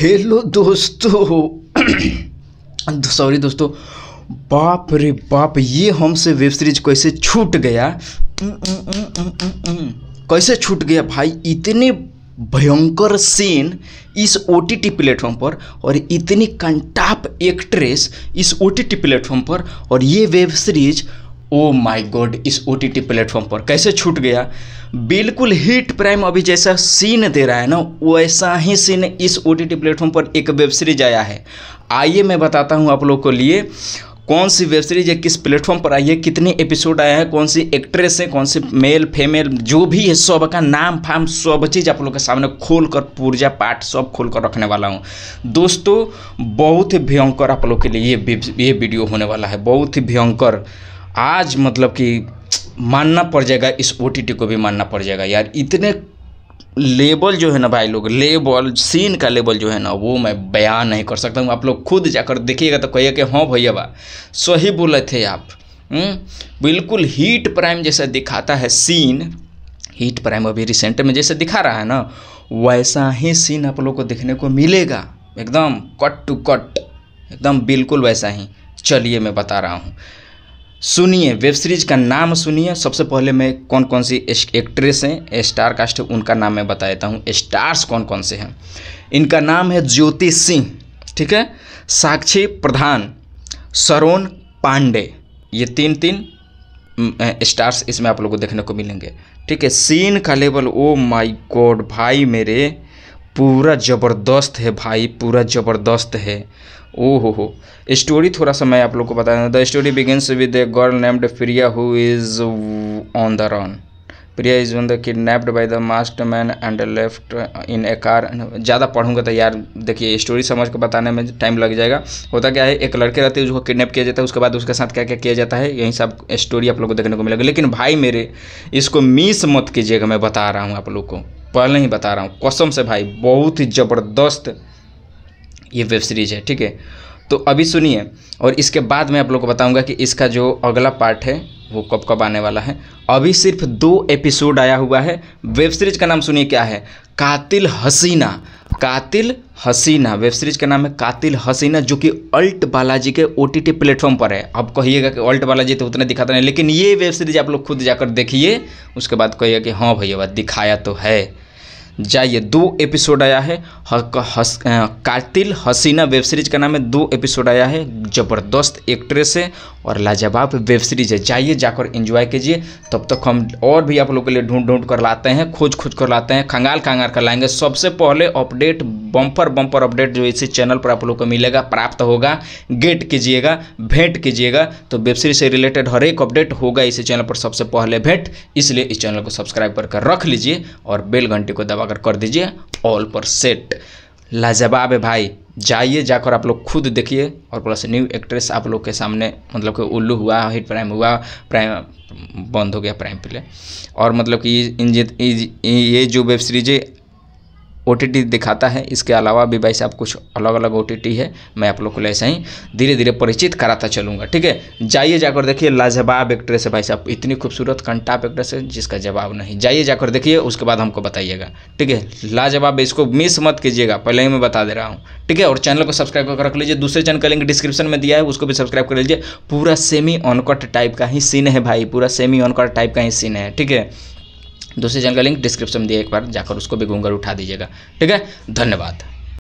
hello दोस्तों sorry दोस्तों बाप रे बाप ये हमसे वेब सीरीज कैसे छूट गया कैसे छूट गया भाई इतने भयंकर सीन इस ओ टी टी प्लेटफॉर्म पर और इतनी कंटाप एक्ट्रेस इस ओ टी टी प्लेटफॉर्म पर और ये web series oh my god इस ओ टी टी प्लेटफॉर्म पर कैसे छूट गया बिल्कुल हिट प्राइम अभी जैसा सीन दे रहा है ना वैसा ही सीन इस ओ टी टी प्लेटफॉर्म पर एक वेब सीरीज आया है आइए मैं बताता हूँ आप लोग को लिए कौन सी वेब सीरीज है किस प्लेटफॉर्म पर आई है कितने एपिसोड आया है कौन सी एक्ट्रेस है कौन सी मेल फीमेल जो भी है सब का नाम फाम सब चीज़ आप लोग के सामने खोल कर पूर्जा पाठ सब खोल कर रखने वाला हूँ दोस्तों बहुत ही भयंकर आप लोग के लिए ये ये वीडियो होने वाला है बहुत ही भयंकर आज मतलब कि मानना पड़ जाएगा इस ओ को भी मानना पड़ जाएगा यार इतने लेबल जो है ना भाई लोग लेबल सीन का लेबल जो है ना वो मैं बयान नहीं कर सकता हूँ आप लोग खुद जाकर देखिएगा तो कहिए कि हाँ भैया बा सही बोले थे आप हम्म, बिल्कुल हीट प्राइम जैसा दिखाता है सीन हीट प्राइम अभी रिसेंट में जैसे दिखा रहा है ना वैसा ही सीन आप लोग को देखने को मिलेगा एकदम कट टू कट एकदम बिल्कुल वैसा ही चलिए मैं बता रहा हूँ सुनिए वेब सीरीज का नाम सुनिए सबसे पहले मैं कौन कौन सी एक्ट्रेस हैं स्टार कास्ट उनका नाम मैं बता देता हूँ स्टार्स कौन कौन से हैं इनका नाम है ज्योति सिंह ठीक है साक्षी प्रधान सरोन पांडे ये तीन तीन स्टार्स इसमें आप लोगों को देखने को मिलेंगे ठीक है सीन का लेवल ओ माय गॉड भाई मेरे पूरा ज़बरदस्त है भाई पूरा ज़बरदस्त है ओ हो हो स्टोरी थोड़ा सा मैं आप लोग को बता दें the story begins with a girl named Priya who is on the run Priya is on the kidnapped by the master man and left in a car ज़्यादा पढ़ूंगा तो यार देखिए स्टोरी समझ के बताने में टाइम लग जाएगा होता क्या है एक लड़के रहते हैं उसको किडनैप किया जाता है उसके बाद उसके साथ क्या क्या किया जाता है यही सब स्टोरी आप लोग को देखने को मिलेगा लेकिन भाई मेरे इसको मिस मत कीजिएगा मैं बता रहा हूँ आप लोग को पहले ही बता रहा हूँ कसम से भाई बहुत ही ज़बरदस्त ये वेब सीरीज़ है ठीक है तो अभी सुनिए और इसके बाद मैं आप लोग को बताऊंगा कि इसका जो अगला पार्ट है वो कब कब आने वाला है अभी सिर्फ दो एपिसोड आया हुआ है वेब सीरीज का नाम सुनिए क्या है कातिल हसीना कातिल हसीना वेब सीरीज का नाम है कातिल हसीना जो कि अल्ट बालाजी के ओ टी प्लेटफॉर्म पर है अब कहिएगा कि अल्ट बालाजी तो उतना दिखाता नहीं लेकिन ये वेब सीरीज आप लोग खुद जाकर देखिए उसके बाद कहिएगा कि हाँ भैया दिखाया तो है जाइए दो एपिसोड आया है हस, कातिल हसीना वेब सीरीज का नाम है दो एपिसोड आया है ज़बरदस्त एक्ट्रेस है और लाजवाब वेब सीरीज है जाइए जाकर एंजॉय कीजिए तब तक हम और भी आप लोग के लिए ढूंढ ढूंढ कर लाते हैं खोज खोज कर लाते हैं खंगाल खंगाल कर लाएंगे सबसे पहले अपडेट बम्पर बम्पर अपडेट जो इसी चैनल पर आप लोग को मिलेगा प्राप्त होगा गेट कीजिएगा भेंट कीजिएगा तो वेब सीरीज से रिलेटेड हर एक अपडेट होगा इसी चैनल पर सबसे पहले भेंट इसलिए इस चैनल को सब्सक्राइब करके रख लीजिए और बेल घंटी को दबाकर कर दीजिए ऑल पर सेट लाजवाब है भाई जाइए जाकर आप लोग खुद देखिए और प्लस न्यू एक्ट्रेस आप लोग के सामने मतलब कि उल्लू हुआ हिट प्राइम हुआ प्राइम बंद हो गया प्राइम प्ले और मतलब कि ये जो वेब है ओ दिखाता है इसके अलावा भी भाई साहब कुछ अलग अलग ओ है मैं आप लोग को ऐसे ही धीरे धीरे परिचित कराता चलूँगा ठीक है जाइए जाकर देखिए लाजवाब एक्ट्रेस है भाई साहब इतनी खूबसूरत कंटाप एक्ट्रेस है जिसका जवाब नहीं जाइए जाकर देखिए उसके बाद हमको बताइएगा ठीक है लाजवाब इसको मिस मत कीजिएगा पहले ही मैं बता दे रहा हूँ ठीक है और चैनल को सब्सक्राइब कर रख लीजिए दूसरे चैनल का लिंक डिस्क्रिप्शन में दिया है उसको भी सब्सक्राइब कर लीजिए पूरा सेमी ऑनकट टाइप का ही सीन है भाई पूरा सेमी ऑनकट टाइप का ही सीन है ठीक है दूसरी जगह लिंक डिस्क्रिप्शन में दिया एक बार जाकर उसको भी घूंगर उठा दीजिएगा ठीक है धन्यवाद